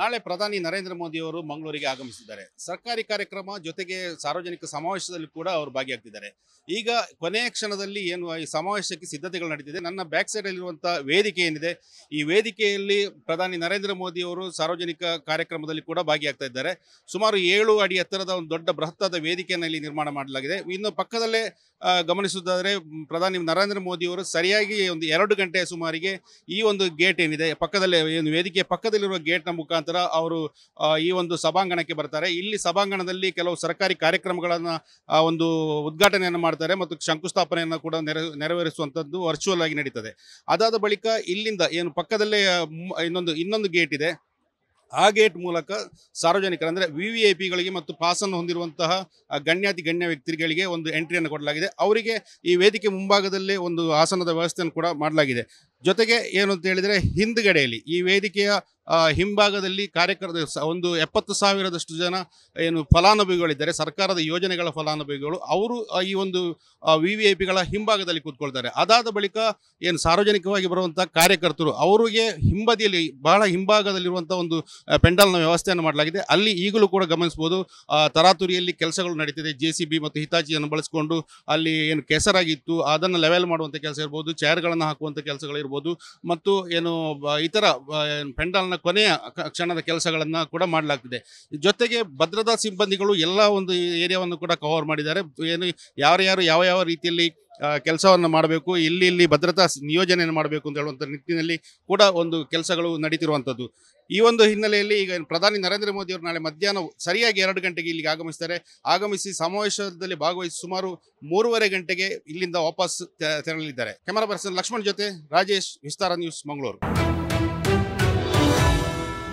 ನಾಳೆ ಪ್ರಧಾನಿ ನರೇಂದ್ರ ಮೋದಿಯವರು ಮಂಗಳೂರಿಗೆ ಆಗಮಿಸಿದ್ದಾರೆ ಸರ್ಕಾರಿ ಕಾರ್ಯಕ್ರಮ ಜೊತೆಗೆ ಸಾರ್ವಜನಿಕ ಸಮಾವೇಶದಲ್ಲಿ ಕೂಡ ಅವರು ಭಾಗಿಯಾಗ್ತಿದ್ದಾರೆ ಈಗ ಕೊನೆಯ ಕ್ಷಣದಲ್ಲಿ ಏನು ಈ ಸಮಾವೇಶಕ್ಕೆ ಸಿದ್ಧತೆಗಳು ನಡೀತಿದೆ ನನ್ನ ಬ್ಯಾಕ್ ಸೈಡಲ್ಲಿರುವಂಥ ವೇದಿಕೆ ಏನಿದೆ ಈ ವೇದಿಕೆಯಲ್ಲಿ ಪ್ರಧಾನಿ ನರೇಂದ್ರ ಮೋದಿ ಅವರು ಸಾರ್ವಜನಿಕ ಕಾರ್ಯಕ್ರಮದಲ್ಲಿ ಕೂಡ ಭಾಗಿಯಾಗ್ತಾ ಇದ್ದಾರೆ ಸುಮಾರು ಏಳು ಅಡಿ ಎತ್ತರದ ಒಂದು ದೊಡ್ಡ ಬೃಹತ್ತಾದ ವೇದಿಕೆಯನ್ನು ಇಲ್ಲಿ ನಿರ್ಮಾಣ ಮಾಡಲಾಗಿದೆ ಇನ್ನು ಪಕ್ಕದಲ್ಲೇ ಗಮನಿಸುವುದಾದರೆ ಪ್ರಧಾನಿ ನರೇಂದ್ರ ಮೋದಿ ಅವರು ಸರಿಯಾಗಿ ಒಂದು ಎರಡು ಗಂಟೆಯ ಸುಮಾರಿಗೆ ಈ ಒಂದು ಗೇಟ್ ಏನಿದೆ ಪಕ್ಕದಲ್ಲೇ ಏನು ವೇದಿಕೆಯ ಪಕ್ಕದಲ್ಲಿರುವ ಗೇಟ್ನ ಮುಖಾಂತರ ನಂತರ ಅವರು ಈ ಒಂದು ಸಭಾಂಗಣಕ್ಕೆ ಬರ್ತಾರೆ ಇಲ್ಲಿ ಸಭಾಂಗಣದಲ್ಲಿ ಕೆಲವು ಸರ್ಕಾರಿ ಕಾರ್ಯಕ್ರಮಗಳನ್ನು ಒಂದು ಉದ್ಘಾಟನೆಯನ್ನು ಮಾಡ್ತಾರೆ ಮತ್ತು ಶಂಕುಸ್ಥಾಪನೆಯನ್ನು ಕೂಡ ನೆರ ನೆರವೇರಿಸುವಂಥದ್ದು ವರ್ಚುವಲ್ ಆಗಿ ನಡೀತದೆ ಅದಾದ ಬಳಿಕ ಇಲ್ಲಿಂದ ಏನು ಪಕ್ಕದಲ್ಲೇ ಇನ್ನೊಂದು ಇನ್ನೊಂದು ಗೇಟ್ ಇದೆ ಆ ಗೇಟ್ ಮೂಲಕ ಸಾರ್ವಜನಿಕರು ಅಂದರೆ ವಿ ವಿ ಐ ಪಿಗಳಿಗೆ ಮತ್ತು ಪಾಸನ್ನು ಹೊಂದಿರುವಂತಹ ಗಣ್ಯಾತಿ ಗಣ್ಯ ವ್ಯಕ್ತಿಗಳಿಗೆ ಒಂದು ಎಂಟ್ರಿಯನ್ನು ಕೊಡಲಾಗಿದೆ ಅವರಿಗೆ ಈ ವೇದಿಕೆ ಮುಂಭಾಗದಲ್ಲೇ ಒಂದು ಆಸನದ ವ್ಯವಸ್ಥೆಯನ್ನು ಕೂಡ ಮಾಡಲಾಗಿದೆ ಜೊತೆಗೆ ಏನು ಅಂತ ಹೇಳಿದರೆ ಹಿಂದ್ಗಡೆಯಲ್ಲಿ ಈ ವೇದಿಕೆಯ ಹಿಂಭಾಗದಲ್ಲಿ ಕಾರ್ಯಕರ್ತ ಒಂದು ಎಪ್ಪತ್ತು ಸಾವಿರದಷ್ಟು ಜನ ಏನು ಫಲಾನುಭವಿಗಳಿದ್ದಾರೆ ಸರ್ಕಾರದ ಯೋಜನೆಗಳ ಫಲಾನುಭವಿಗಳು ಅವರು ಈ ಒಂದು ವಿ ವಿ ಐ ಪಿಗಳ ಹಿಂಭಾಗದಲ್ಲಿ ಕೂತ್ಕೊಳ್ತಾರೆ ಅದಾದ ಬಳಿಕ ಏನು ಸಾರ್ವಜನಿಕವಾಗಿ ಬರುವಂಥ ಕಾರ್ಯಕರ್ತರು ಅವರಿಗೆ ಹಿಂಬದಿಯಲ್ಲಿ ಬಹಳ ಹಿಂಭಾಗದಲ್ಲಿರುವಂಥ ಒಂದು ಪೆಂಡಲ್ನ ವ್ಯವಸ್ಥೆಯನ್ನು ಮಾಡಲಾಗಿದೆ ಅಲ್ಲಿ ಈಗಲೂ ಕೂಡ ಗಮನಿಸಬಹುದು ತರಾತುರಿಯಲ್ಲಿ ಕೆಲಸಗಳು ನಡೀತಿದೆ ಜೆ ಸಿ ಬಿ ಮತ್ತು ಹಿತಾಚಿಯನ್ನು ಬಳಸಿಕೊಂಡು ಅಲ್ಲಿ ಏನು ಕೆಸರಾಗಿತ್ತು ಅದನ್ನು ಲೆವೆಲ್ ಮಾಡುವಂಥ ಕೆಲಸ ಇರ್ಬೋದು ಚೇರ್ಗಳನ್ನು ಹಾಕುವಂಥ ಕೆಲಸಗಳಿರ್ಬೋದು ಮತ್ತು ಏನು ಇತರ ಪೆಂಡಲ್ನ ಕೊನೆಯ ಕ್ಷಣದ ಕೆಲಸಗಳನ್ನು ಕೂಡ ಮಾಡಲಾಗ್ತಿದೆ ಜೊತೆಗೆ ಭದ್ರತಾ ಸಿಬ್ಬಂದಿಗಳು ಎಲ್ಲ ಒಂದು ಏರಿಯಾವನ್ನು ಕೂಡ ಕವರ್ ಮಾಡಿದ್ದಾರೆ ಏನು ಯಾರ್ಯಾರು ಯಾವ ಯಾವ ರೀತಿಯಲ್ಲಿ ಕೆಲಸವನ್ನು ಮಾಡಬೇಕು ಇಲ್ಲಿ ಇಲ್ಲಿ ಭದ್ರತಾ ನಿಯೋಜನೆಯನ್ನು ಮಾಡಬೇಕು ಅಂತ ಹೇಳುವಂಥ ನಿಟ್ಟಿನಲ್ಲಿ ಕೂಡ ಒಂದು ಕೆಲಸಗಳು ನಡೀತಿರುವಂಥದ್ದು ಈ ಒಂದು ಹಿನ್ನೆಲೆಯಲ್ಲಿ ಈಗ ಪ್ರಧಾನಿ ನರೇಂದ್ರ ಮೋದಿ ಅವರು ನಾಳೆ ಮಧ್ಯಾಹ್ನ ಸರಿಯಾಗಿ ಎರಡು ಗಂಟೆಗೆ ಇಲ್ಲಿಗೆ ಆಗಮಿಸ್ತಾರೆ ಆಗಮಿಸಿ ಸಮಾವೇಶದಲ್ಲಿ ಭಾಗವಹಿಸಿ ಸುಮಾರು ಮೂರುವರೆ ಗಂಟೆಗೆ ಇಲ್ಲಿಂದ ವಾಪಸ್ ತೆರಳಲಿದ್ದಾರೆ ಕ್ಯಾಮರಾ ಪರ್ಸನ್ ಲಕ್ಷ್ಮಣ್ ಜೊತೆ ರಾಜೇಶ್ ವಿಸ್ತಾರ ನ್ಯೂಸ್ ಮಂಗಳೂರು